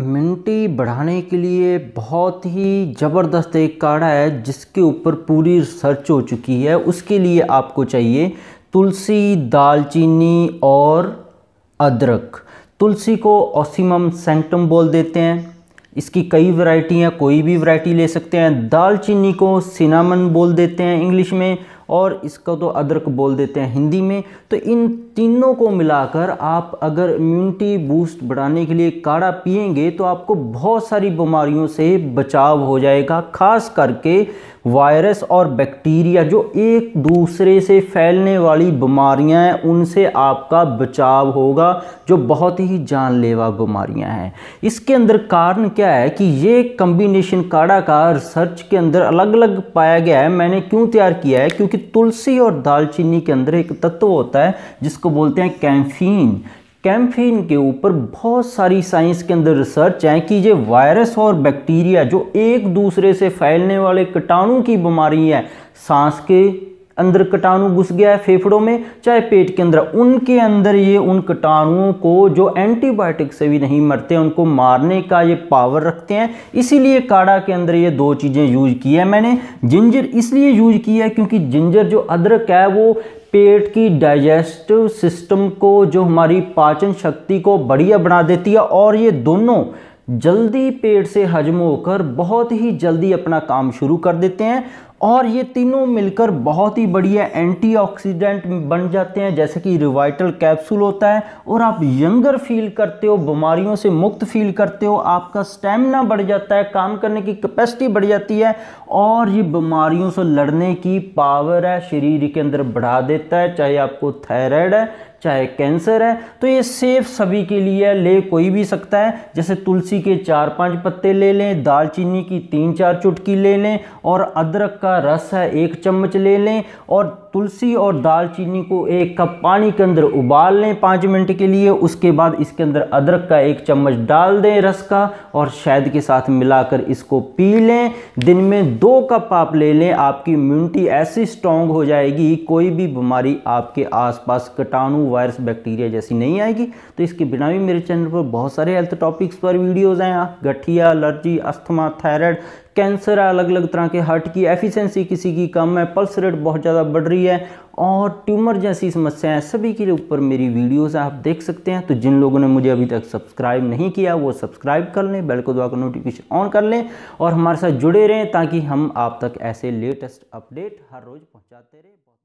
immunity बढ़ाने के लिए बहुत ही ज़बरदस्त एक काढ़ा है जिसके ऊपर पूरी रिसर्च हो चुकी है उसके लिए आपको चाहिए तुलसी दालचीनी और अदरक तुलसी को ओसिमम सेंटम बोल देते हैं इसकी कई वैरायटी हैं कोई भी वैरायटी ले सकते हैं दालचीनी को सिनामन बोल देते हैं इंग्लिश में और इसको तो अदरक बोल देते हैं हिंदी में तो इन तीनों को मिलाकर आप अगर इम्यूनिटी बूस्ट बढ़ाने के लिए काढ़ा पियेंगे तो आपको बहुत सारी बीमारियों से बचाव हो जाएगा खास करके वायरस और बैक्टीरिया जो एक दूसरे से फैलने वाली बीमारियां हैं उनसे आपका बचाव होगा जो बहुत ही जानलेवा बीमारियां हैं इसके अंदर कारण क्या है कि ये कम्बिनेशन काढ़ा का रिसर्च के अंदर अलग अलग पाया गया है मैंने क्यों तैयार किया है क्योंकि तुलसी और दालचीनी के अंदर एक तत्व होता है जिसको बोलते हैं कैम्फीन कैम्फीन के ऊपर बहुत सारी साइंस के अंदर रिसर्च है कि ये वायरस और बैक्टीरिया जो एक दूसरे से फैलने वाले कीटाणु की बीमारी है सांस के अंदर कीटाणु घुस गया है फेफड़ों में चाहे पेट के अंदर उनके अंदर ये उन कीटाणुओं को जो एंटीबायोटिक से भी नहीं मरते उनको मारने का ये पावर रखते हैं इसीलिए काढ़ा के अंदर ये दो चीज़ें यूज की है मैंने जिंजर इसलिए यूज की है क्योंकि जिंजर जो अदरक है वो पेट की डाइजेस्टिव सिस्टम को जो हमारी पाचन शक्ति को बढ़िया बना देती है और ये दोनों जल्दी पेट से हजम होकर बहुत ही जल्दी अपना काम शुरू कर देते हैं और ये तीनों मिलकर बहुत ही बढ़िया एंटीऑक्सीडेंट बन जाते हैं जैसे कि रिवाइटल कैप्सूल होता है और आप यंगर फील करते हो बीमारियों से मुक्त फील करते हो आपका स्टेमिना बढ़ जाता है काम करने की कैपेसिटी बढ़ जाती है और ये बीमारियों से लड़ने की पावर है शरीर के अंदर बढ़ा देता है चाहे आपको थायराइड है चाहे कैंसर है तो ये सेफ सभी के लिए है ले कोई भी सकता है जैसे तुलसी के चार पांच पत्ते ले लें दालचीनी की तीन चार चुटकी ले लें और अदरक का रस है एक चम्मच ले लें और तुलसी और दालचीनी को एक कप पानी के अंदर उबाल लें पाँच मिनट के लिए उसके बाद इसके अंदर अदरक का एक चम्मच डाल दें रस का और शहद के साथ मिलाकर इसको पी लें दिन में दो कप आप ले लें आपकी इम्यूनिटी ऐसी स्ट्रॉन्ग हो जाएगी कोई भी बीमारी आपके आसपास कटाणु वायरस बैक्टीरिया जैसी नहीं आएगी तो इसके बिना भी मेरे चैनल पर बहुत सारे हेल्थ टॉपिक्स पर वीडियोज़ हैं गठिया एलर्जी अस्थमा थायराइड कैंसर है अलग अलग तरह के हार्ट की एफिशिएंसी किसी की कम है पल्स रेट बहुत ज़्यादा बढ़ रही है और ट्यूमर जैसी समस्याएं सभी के ऊपर मेरी वीडियोस आप देख सकते हैं तो जिन लोगों ने मुझे अभी तक सब्सक्राइब नहीं किया वो सब्सक्राइब कर लें बेल को दबाकर नोटिफिकेशन ऑन कर लें और हमारे साथ जुड़े रहें ताकि हम आप तक ऐसे लेटेस्ट अपडेट हर रोज़ पहुँचाते रहें